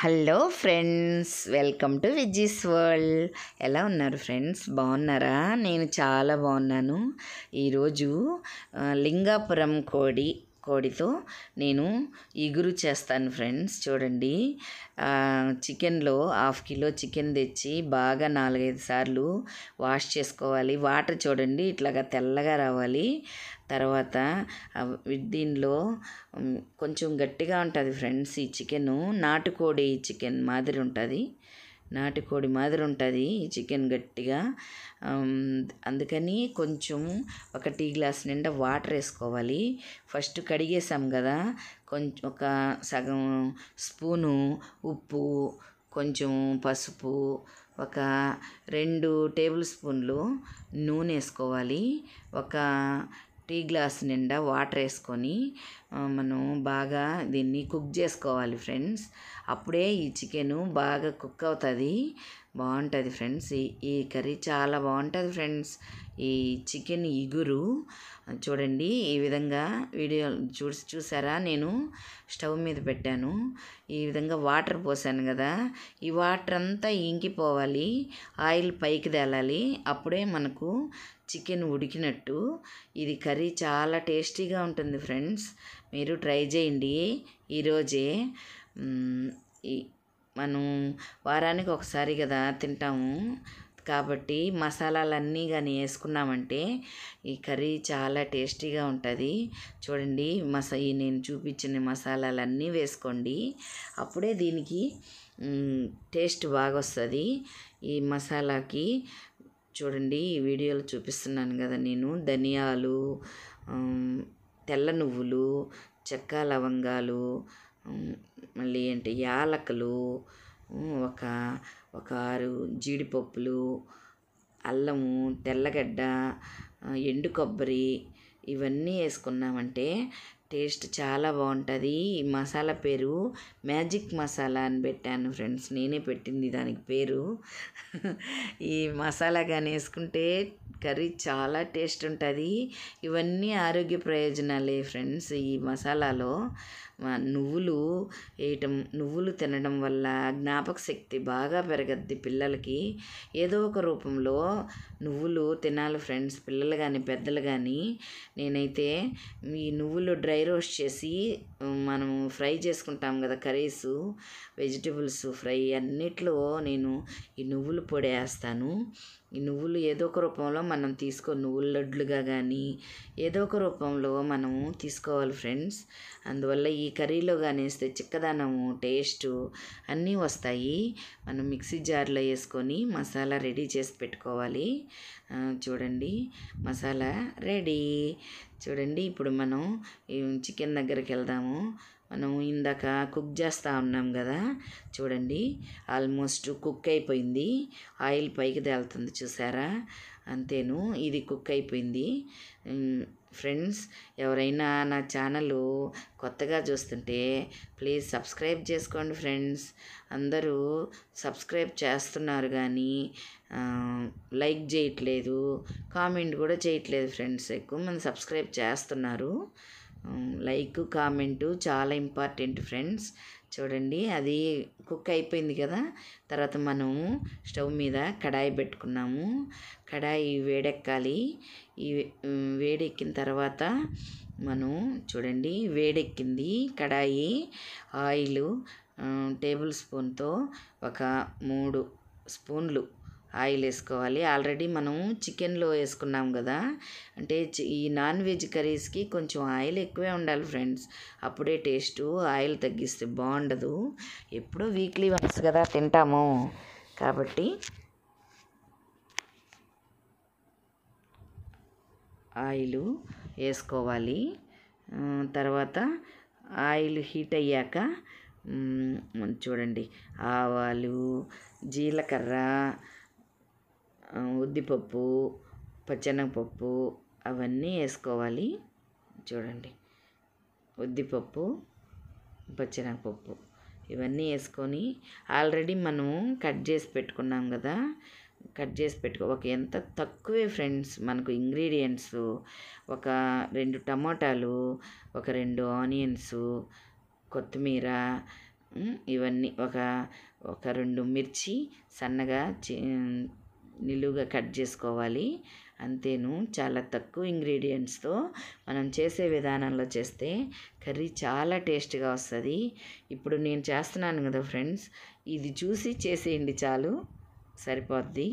hello friends welcome to Viji's World ఎలా ఉన్నారు friends బాగున్నారా నేను చాలా బాగున్నాను ఈరోజు లింగాపురం కోడి కోడితో నేను ఇగురు చేస్తాను ఫ్రెండ్స్ చూడండి చికెన్లో హాఫ్ కిలో చికెన్ తెచ్చి బాగా నాలుగైదు సార్లు వాష్ చేసుకోవాలి వాటర్ చూడండి ఇట్లాగా తెల్లగా రావాలి తర్వాత దీనిలో కొంచెం గట్టిగా ఉంటుంది ఫ్రెండ్స్ ఈ చికెను నాటుకోడి చికెన్ మాదిరి ఉంటుంది నాటుకోడి మాదిరి ఉంటుంది ఈ చికెన్ గట్టిగా అందుకని కొంచెం ఒక టీ గ్లాస్ నిండా వాటర్ వేసుకోవాలి ఫస్ట్ కడిగేసాం కదా కొంచెం ఒక సగం స్పూను ఉప్పు కొంచెం పసుపు ఒక రెండు టేబుల్ స్పూన్లు నూనె వేసుకోవాలి ఒక టీ గ్లాస్ నిండా వాటర్ వేసుకొని మనం బాగా దీన్ని కుక్ చేసుకోవాలి ఫ్రెండ్స్ అప్పుడే ఈ చికెను బాగా కుక్ అవుతుంది బాగుంటుంది ఫ్రెండ్స్ ఈ కర్రీ చాలా బాగుంటుంది ఫ్రెండ్స్ ఈ చికెన్ ఇగురు చూడండి ఈ విధంగా వీడియో చూసి చూసారా నేను స్టవ్ మీద పెట్టాను ఈ విధంగా వాటర్ పోసాను కదా ఈ వాటర్ అంతా ఇంకిపోవాలి ఆయిల్ పైకి తేలాలి అప్పుడే మనకు చికెన్ ఉడికినట్టు ఇది కర్రీ చాలా టేస్టీగా ఉంటుంది ఫ్రెండ్స్ మీరు ట్రై చేయండి ఈరోజే మనం వారానికి ఒకసారి కదా తింటాము కాబట్టి మసాలాలన్నీ కానీ వేసుకున్నామంటే ఈ కర్రీ చాలా టేస్టీగా ఉంటుంది చూడండి మసా ఈ నేను చూపించిన మసాలాలన్నీ వేసుకోండి అప్పుడే దీనికి టేస్ట్ బాగా వస్తుంది ఈ మసాలాకి చూడండి ఈ వీడియోలో చూపిస్తున్నాను కదా నేను ధనియాలు తెల్ల నువ్వులు చెక్క లవంగాలు మళ్ళీ ఏంటి యాలకులు ఒక ఒక ఆరు జీడిపప్పులు అల్లము తెల్లగడ్డ ఎండు కొబ్బరి ఇవన్నీ వేసుకున్నామంటే టేస్ట్ చాలా బాగుంటుంది ఈ మసాలా పేరు మ్యాజిక్ మసాలా అని పెట్టాను ఫ్రెండ్స్ నేనే పెట్టింది దానికి పేరు ఈ మసాలా కానీ వేసుకుంటే కర్రీ చాలా టేస్ట్ ఉంటుంది ఇవన్నీ ఆరోగ్య ప్రయోజనాలే ఫ్రెండ్స్ ఈ మసాలాలో నువ్వులు వేయటం నువ్వులు తినడం వల్ల జ్ఞాపక శక్తి బాగా పెరగద్ది పిల్లలకి ఏదో ఒక రూపంలో నువ్వులు తినాలి ఫ్రెండ్స్ పిల్లలు కానీ పెద్దలు కానీ నేనైతే ఈ నువ్వులు డ్రై రోస్ట్ చేసి మనము ఫ్రై చేసుకుంటాం కదా కర్రీస్ వెజిటేబుల్స్ ఫ్రై అన్నిట్లో నేను ఈ నువ్వుల పొడి వేస్తాను ఈ నువ్వులు ఏదో ఒక రూపంలో మనం తీసుకో నువ్వుల లడ్లుగా కానీ ఏదో ఒక రూపంలో మనము తీసుకోవాలి ఫ్రెండ్స్ అందువల్ల ఈ కర్రీలో కానీ వేస్తే చిక్కదనము టేస్టు అన్నీ వస్తాయి మనం మిక్సీ జార్లో వేసుకొని మసాలా రెడీ చేసి పెట్టుకోవాలి చూడండి మసాలా రెడీ చూడండి ఇప్పుడు మనం చికెన్ దగ్గరికి వెళ్దాము మనం ఇందాక కుక్ చేస్తూ ఉన్నాం కదా చూడండి ఆల్మోస్ట్ కుక్ అయిపోయింది ఆయిల్ పైకి తేలుతుంది చూసారా అంతేను ఇది కుక్ అయిపోయింది ఫ్రెండ్స్ ఎవరైనా నా ఛానల్ కొత్తగా చూస్తుంటే ప్లీజ్ సబ్స్క్రైబ్ చేసుకోండి ఫ్రెండ్స్ అందరూ సబ్స్క్రైబ్ చేస్తున్నారు కానీ లైక్ చేయట్లేదు కామెంట్ కూడా చేయట్లేదు ఫ్రెండ్స్ ఎక్కువ మంది సబ్స్క్రైబ్ చేస్తున్నారు లైక్ కామెంటు చాలా ఇంపార్టెంట్ ఫ్రెండ్స్ చూడండి అది కుక్ అయిపోయింది కదా తర్వాత మనము స్టవ్ మీద కడాయి పెట్టుకున్నాము కడాయి వేడెక్కాలి ఈ వేడెక్కిన తర్వాత మనం చూడండి వేడెక్కింది కడాయి ఆయిల్ టేబుల్ స్పూన్తో ఒక మూడు స్పూన్లు ఆయిల్ వేసుకోవాలి ఆల్రెడీ మనం చికెన్లో వేసుకున్నాం కదా అంటే ఈ నాన్ వెజ్ కర్రీస్కి కొంచెం ఆయిల్ ఎక్కువే ఉండాలి ఫ్రెండ్స్ అప్పుడే టేస్టు ఆయిల్ తగ్గిస్తే బాగుండదు ఎప్పుడో వీక్లీ వన్స్ కదా తింటాము కాబట్టి ఆయిల్ వేసుకోవాలి తర్వాత ఆయిల్ హీట్ అయ్యాక చూడండి ఆవాలు జీలకర్ర ఉద్దిపప్పు పచ్చెనగపప్పు అవన్నీ వేసుకోవాలి చూడండి ఉద్దిపప్పు పచ్చెనగపప్పు ఇవన్నీ వేసుకొని ఆల్రెడీ మనం కట్ చేసి పెట్టుకున్నాం కదా కట్ చేసి పెట్టుకో ఒక ఎంత తక్కువే ఫ్రెండ్స్ మనకు ఇంగ్రీడియంట్స్ ఒక రెండు టమాటాలు ఒక రెండు ఆనియన్స్ కొత్తిమీర ఇవన్నీ ఒక ఒక రెండు మిర్చి సన్నగా నిలువుగా కట్ చేసుకోవాలి అంతేను చాలా తక్కువ ఇంగ్రీడియంట్స్తో మనం చేసే విధానంలో చేస్తే కర్రీ చాలా టేస్ట్గా వస్తుంది ఇప్పుడు నేను చేస్తున్నాను కదా ఫ్రెండ్స్ ఇది చూసి చేసేయండి చాలు సరిపోద్ది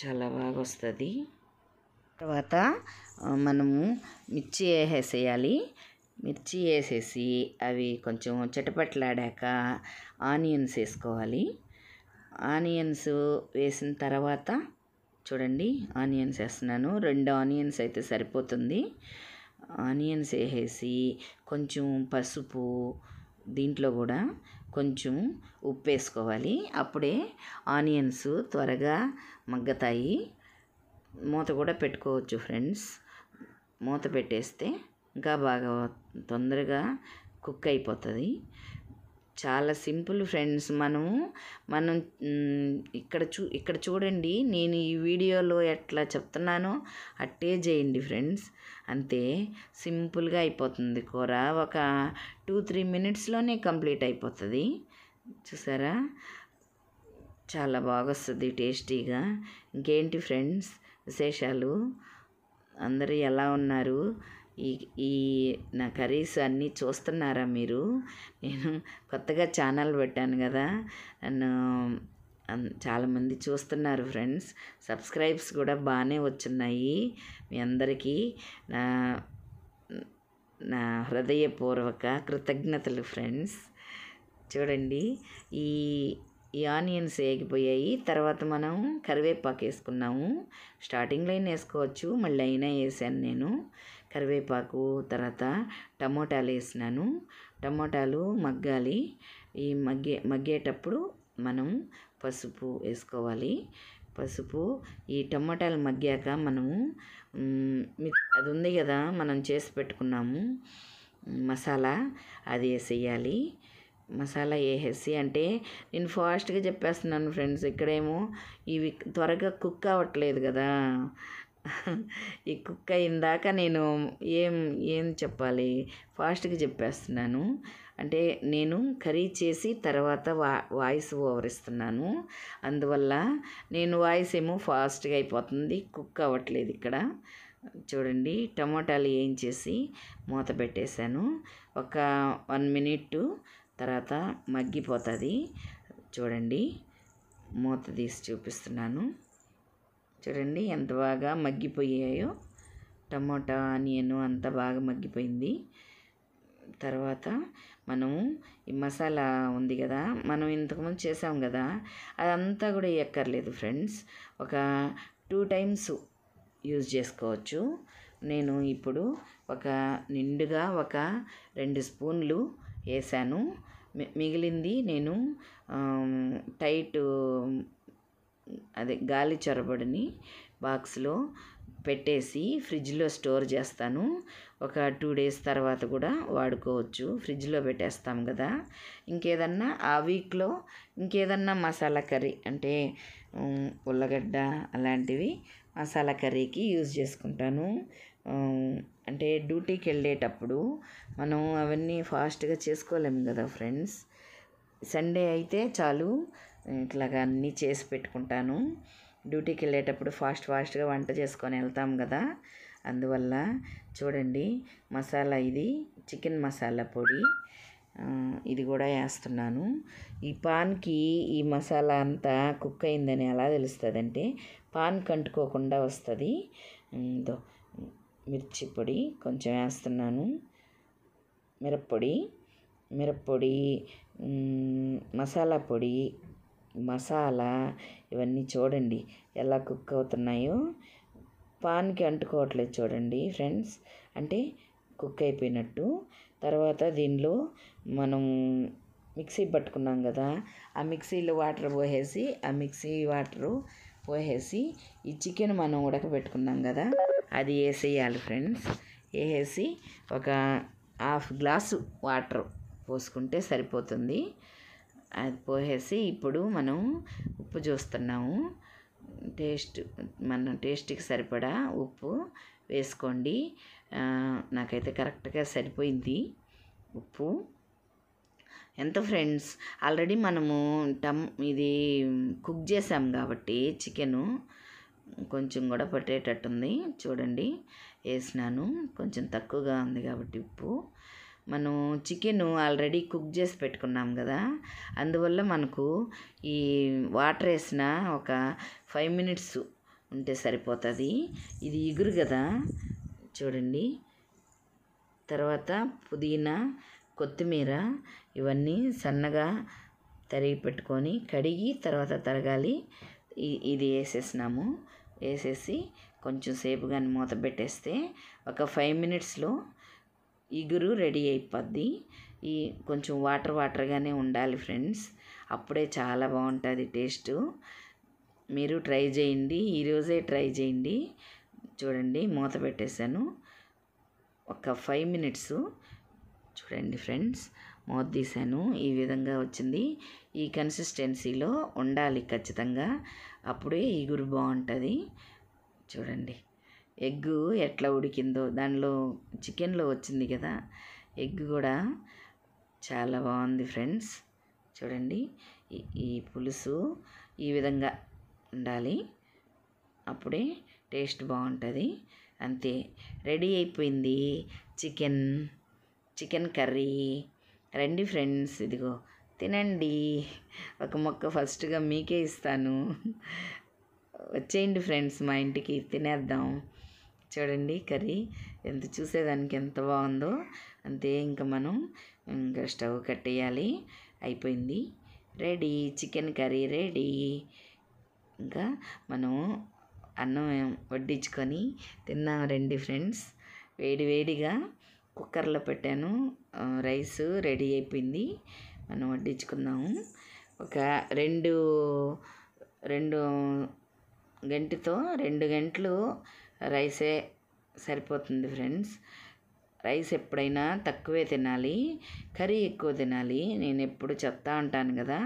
చాలా బాగా వస్తుంది తర్వాత మనము మిర్చి వేసేయాలి మిర్చి వేసేసి అవి కొంచెం చటపట్లాడాక ఆనియన్స్ వేసుకోవాలి ఆనియన్స్ వేసిన తర్వాత చూడండి ఆనియన్స్ వేస్తున్నాను రెండు ఆనియన్స్ అయితే సరిపోతుంది ఆనియన్స్ వేసేసి కొంచెం పసుపు దీంట్లో కూడా కొంచెం ఉప్పు వేసుకోవాలి అప్పుడే ఆనియన్స్ త్వరగా మగ్గుతాయి మూత కూడా పెట్టుకోవచ్చు ఫ్రెండ్స్ మూత పెట్టేస్తే ఇంకా బాగా తొందరగా కుక్ అయిపోతుంది చాలా సింపుల్ ఫ్రెండ్స్ మనము మనం ఇక్కడ చూ ఇక్కడ చూడండి నేను ఈ వీడియోలో ఎట్లా చెప్తున్నానో అట్టే చేయండి ఫ్రెండ్స్ అంతే సింపుల్గా అయిపోతుంది కూర ఒక టూ త్రీ మినిట్స్లోనే కంప్లీట్ అయిపోతుంది చూసారా చాలా బాగొస్తుంది టేస్టీగా ఇంకేంటి ఫ్రెండ్స్ విశేషాలు అందరూ ఎలా ఉన్నారు ఈ ఈ నా కర్రీస్ అన్నీ చూస్తున్నారా మీరు నేను కొత్తగా ఛానల్ పెట్టాను కదా నన్ను చాలామంది చూస్తున్నారు ఫ్రెండ్స్ సబ్స్క్రైబ్స్ కూడా బాగానే వచ్చున్నాయి మీ అందరికీ నా నా హృదయపూర్వక కృతజ్ఞతలు ఫ్రెండ్స్ చూడండి ఈ ఈ ఆనియన్స్ వేగిపోయాయి తర్వాత మనం కరివేపాకు వేసుకున్నాము స్టార్టింగ్లో అయినా వేసుకోవచ్చు మళ్ళీ అయినా వేసాను నేను కరివేపాకు తర్వాత టమోటాలు వేసినాను టమోటాలు మగ్గాలి ఈ మగ్గే మగ్గేటప్పుడు మనం పసుపు వేసుకోవాలి పసుపు ఈ టమోటాలు మగ్గాక మనము అది ఉంది కదా మనం చేసి పెట్టుకున్నాము మసాలా అది వేసేయాలి మసాలా వేసేసి అంటే నేను ఫాస్ట్గా చెప్పేస్తున్నాను ఫ్రెండ్స్ ఇక్కడేమో ఇవి త్వరగా కుక్ అవ్వట్లేదు కదా ఈ కుక్క ఇందాక నేను ఏం ఏం చెప్పాలి ఫాస్ట్గా చెప్పేస్తున్నాను అంటే నేను కర్రీ చేసి తర్వాత వా వాయిస్ ఓవర్ ఇస్తున్నాను అందువల్ల నేను వాయిస్ ఏమో ఫాస్ట్గా అయిపోతుంది కుక్ అవ్వట్లేదు ఇక్కడ చూడండి టమోటాలు వేయించేసి మూత పెట్టేశాను ఒక వన్ మినిట్ తర్వాత మగ్గిపోతుంది చూడండి మూత తీసి చూపిస్తున్నాను చూడండి ఎంత బాగా మగ్గిపోయాయో టమోటా ఆనియన్ అంత బాగా మగ్గిపోయింది తర్వాత మనము ఈ మసాలా ఉంది కదా మనం ఇంతకుముందు చేసాం కదా అదంతా కూడా ఎక్కర్లేదు ఫ్రెండ్స్ ఒక టూ టైమ్స్ యూజ్ చేసుకోవచ్చు నేను ఇప్పుడు ఒక నిండుగా ఒక రెండు స్పూన్లు వేసాను మిగిలింది నేను టైట్ అదే గాలి చొరబడిని బాక్స్లో పెట్టేసి ఫ్రిడ్జ్లో స్టోర్ చేస్తాను ఒక టూ డేస్ తర్వాత కూడా వాడుకోవచ్చు ఫ్రిడ్జ్లో పెట్టేస్తాం కదా ఇంకేదన్నా ఆ వీక్లో ఇంకేదన్నా మసాలా కర్రీ అంటే ఉల్లగడ్డ అలాంటివి మసాలా కర్రీకి యూజ్ చేసుకుంటాను అంటే డ్యూటీకి వెళ్ళేటప్పుడు మనం అవన్నీ ఫాస్ట్గా చేసుకోలేము కదా ఫ్రెండ్స్ సండే అయితే చాలు ఇట్లాగా అన్నీ చేసి పెట్టుకుంటాను డ్యూటీకి వెళ్ళేటప్పుడు ఫాస్ట్ ఫాస్ట్గా వంట చేసుకొని వెళ్తాం కదా అందువల్ల చూడండి మసాలా ఇది చికెన్ మసాలా పొడి ఇది కూడా వేస్తున్నాను ఈ పాన్కి ఈ మసాలా అంతా కుక్ అయిందని ఎలా తెలుస్తుందంటే పాన్ కంటుకోకుండా వస్తుంది మిర్చి పొడి కొంచెం వేస్తున్నాను మిరప్పొడి మిరప్పొడి మసాలా పొడి మసాలా ఇవన్నీ చూడండి ఎలా కుక్ అవుతున్నాయో పాన్కి అంటుకోవట్లేదు చూడండి ఫ్రెండ్స్ అంటే కుక్ అయిపోయినట్టు తర్వాత దీనిలో మనం మిక్సీ పట్టుకున్నాం కదా ఆ మిక్సీలో వాటర్ పోసేసి ఆ మిక్సీ వాటరు పోసేసి ఈ చికెన్ మనం ఉడకబెట్టుకున్నాం కదా అది వేసేయాలి ఫ్రెండ్స్ వేసేసి ఒక హాఫ్ గ్లాసు వాటర్ పోసుకుంటే సరిపోతుంది అది పోసేసి ఇప్పుడు మనం ఉప్పు చూస్తున్నాము టేస్ట్ మన టేస్ట్కి సరిపడా ఉప్పు వేసుకోండి నాకైతే కరెక్ట్గా సరిపోయింది ఉప్పు ఎంత ఫ్రెండ్స్ ఆల్రెడీ మనము టమ్ ఇది కుక్ చేసాం కాబట్టి చికెను కొంచెం కూడా పట్టేటట్టుంది చూడండి వేసినాను కొంచెం తక్కువగా ఉంది కాబట్టి ఉప్పు మనం చికెన్ ఆల్రెడీ కుక్ చేసి పెట్టుకున్నాం కదా అందువల్ల మనకు ఈ వాటర్ వేసిన ఒక ఫైవ్ మినిట్స్ ఉంటే సరిపోతుంది ఇది ఇగురు కదా చూడండి తర్వాత పుదీనా కొత్తిమీర ఇవన్నీ సన్నగా తరిగి పెట్టుకొని కడిగి తర్వాత తరగాలి ఇది వేసేసినాము వేసేసి కొంచెం సేపు కానీ మూత పెట్టేస్తే ఒక ఫైవ్ మినిట్స్లో ఇగురు రెడీ అయిపోద్ది ఈ కొంచెం వాటర్ వాటర్గానే ఉండాలి ఫ్రెండ్స్ అప్పుడే చాలా బాగుంటుంది టేస్ట్ మీరు ట్రై చేయండి ఈరోజే ట్రై చేయండి చూడండి మూత పెట్టేశాను ఒక ఫైవ్ మినిట్స్ చూడండి ఫ్రెండ్స్ మూత తీశాను ఈ విధంగా వచ్చింది ఈ కన్సిస్టెన్సీలో ఉండాలి ఖచ్చితంగా అప్పుడే ఇగురు బాగుంటుంది చూడండి ఎగ్ ఎట్లా ఉడికిందో దానిలో చికెన్లో వచ్చింది కదా ఎగ్ కూడా చాలా బాగుంది ఫ్రెండ్స్ చూడండి ఈ పులుసు ఈ విధంగా ఉండాలి అప్పుడే టేస్ట్ బాగుంటుంది అంతే రెడీ అయిపోయింది చికెన్ చికెన్ కర్రీ రండి ఫ్రెండ్స్ ఇదిగో తినండి ఒక మొక్క ఫస్ట్గా మీకే ఇస్తాను వచ్చేయండి ఫ్రెండ్స్ మా ఇంటికి తినేద్దాం చూడండి కర్రీ ఎంత చూసేదానికి ఎంత బాగుందో అంతే ఇంకా మనం ఇంకా స్టవ్ కట్టేయాలి అయిపోయింది రెడీ చికెన్ కర్రీ రెడీ ఇంకా మనం అన్నం వడ్డించుకొని తిన్నాం రండి ఫ్రెండ్స్ వేడి వేడిగా కుక్కర్లో పెట్టాను రైస్ రెడీ అయిపోయింది మనం వడ్డించుకుందాము ఒక రెండు రెండు గంటితో రెండు గంటలు రైసే సరిపోతుంది ఫ్రెండ్స్ రైస్ ఎప్పుడైనా తక్కువే తినాలి కర్రీ ఎక్కువ తినాలి నేను ఎప్పుడు చెప్తా ఉంటాను కదా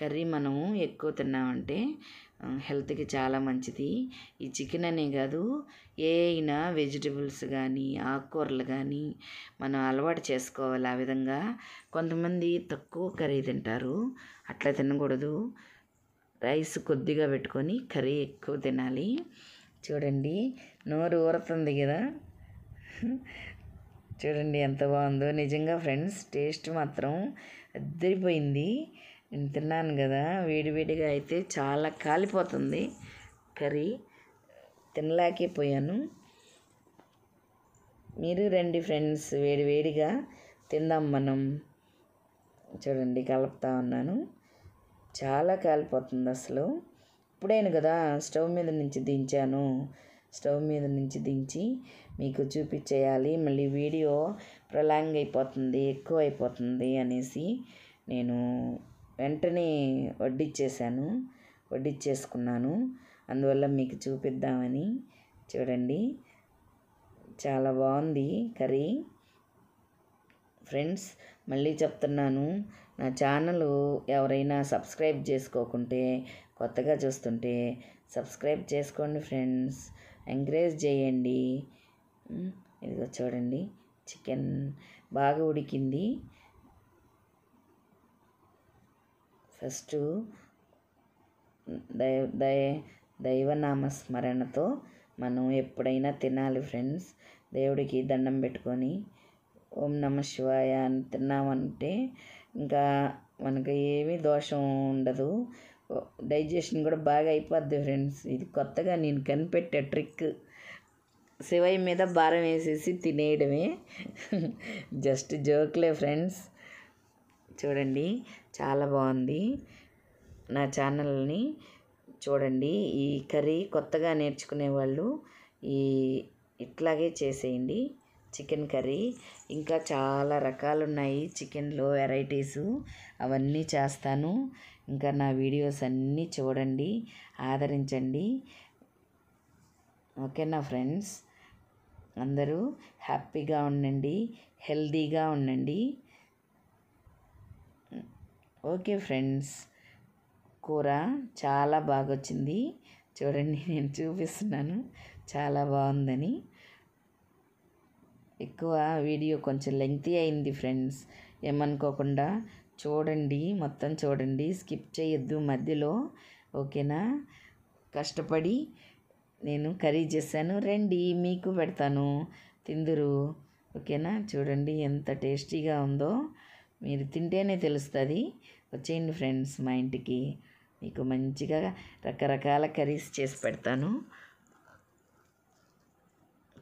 కర్రీ మనము ఎక్కువ తిన్నామంటే హెల్త్కి చాలా మంచిది ఈ చికెన్ అనే కాదు ఏ అయినా వెజిటబుల్స్ కానీ ఆకుకూరలు కానీ మనం అలవాటు చేసుకోవాలి ఆ విధంగా కొంతమంది తక్కువ కర్రీ తింటారు అట్లా తినకూడదు రైస్ కొద్దిగా పెట్టుకొని కర్రీ ఎక్కువ తినాలి చూడండి నోరు ఊరుతుంది కదా చూడండి ఎంత బాగుందో నిజంగా ఫ్రెండ్స్ టేస్ట్ మాత్రం అద్దరిపోయింది నేను తిన్నాను కదా వేడివేడిగా అయితే చాలా కాలిపోతుంది కర్రీ తినలేకే పోయాను మీరు రండి ఫ్రెండ్స్ వేడివేడిగా తిందాం మనం చూడండి కలుపుతా ఉన్నాను చాలా కాలిపోతుంది అసలు ఇప్పుడేను కదా స్టవ్ మీద నుంచి దించాను స్టవ్ మీద నుంచి దించి మీకు చూపించేయాలి మళ్ళీ వీడియో ప్రలాంగ్ అయిపోతుంది ఎక్కువ అయిపోతుంది అనేసి నేను వెంటనే వడ్డిచ్చేసాను వడ్డిచ్చేసుకున్నాను అందువల్ల మీకు చూపిద్దామని చూడండి చాలా బాగుంది కర్రీ ఫ్రెండ్స్ మళ్ళీ చెప్తున్నాను నా ఛానల్ ఎవరైనా సబ్స్క్రైబ్ చేసుకోకుంటే కొత్తగా చూస్తుంటే సబ్స్క్రైబ్ చేసుకోండి ఫ్రెండ్స్ ఎంకరేజ్ చేయండి ఇదిగో చూడండి చికెన్ బాగా ఉడికింది ఫస్ట్ దై దయ దైవనామ స్మరణతో మనం ఎప్పుడైనా తినాలి ఫ్రెండ్స్ దేవుడికి దండం పెట్టుకొని ఓం నమ శివాయ అని తిన్నామంటే ఇంకా మనకు ఏమీ దోషం ఉండదు డైజెషన్ కూడా బాగా అయిపోద్ది ఫ్రెండ్స్ ఇది కొత్తగా నేను కనిపెట్టే ట్రిక్ శివయ్య మీద భారం వేసేసి తినేయడమే జస్ట్ జోక్లే ఫ్రెండ్స్ చూడండి చాలా బాగుంది నా ఛానల్ని చూడండి ఈ కర్రీ కొత్తగా నేర్చుకునే వాళ్ళు ఈ ఇట్లాగే చేసేయండి చికెన్ కర్రీ ఇంకా చాలా రకాలు ఉన్నాయి చికెన్లో వెరైటీసు అవన్నీ చేస్తాను ఇంకా నా వీడియోస్ అన్నీ చూడండి ఆదరించండి ఓకేనా ఫ్రెండ్స్ అందరూ హ్యాపీగా ఉండండి హెల్దీగా ఉండండి ఓకే ఫ్రెండ్స్ కూర చాలా బాగా వచ్చింది చూడండి నేను చూపిస్తున్నాను చాలా బాగుందని ఎక్కువ వీడియో కొంచెం లెంగ్తీ అయింది ఫ్రెండ్స్ ఏమనుకోకుండా చూడండి మొత్తం చూడండి స్కిప్ చేయొద్దు మధ్యలో ఓకేనా కష్టపడి నేను కర్రీ చేశాను రండి మీకు పెడతాను తిందురు ఓకేనా చూడండి ఎంత టేస్టీగా ఉందో మీరు తింటేనే తెలుస్తుంది వచ్చేయండి ఫ్రెండ్స్ మా ఇంటికి మీకు మంచిగా రకరకాల కర్రీస్ చేసి పెడతాను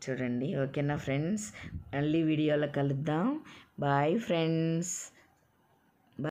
చూడండి ఓకేనా ఫ్రెండ్స్ మళ్ళీ వీడియోలో కలుద్దాం బాయ్ ఫ్రెండ్స్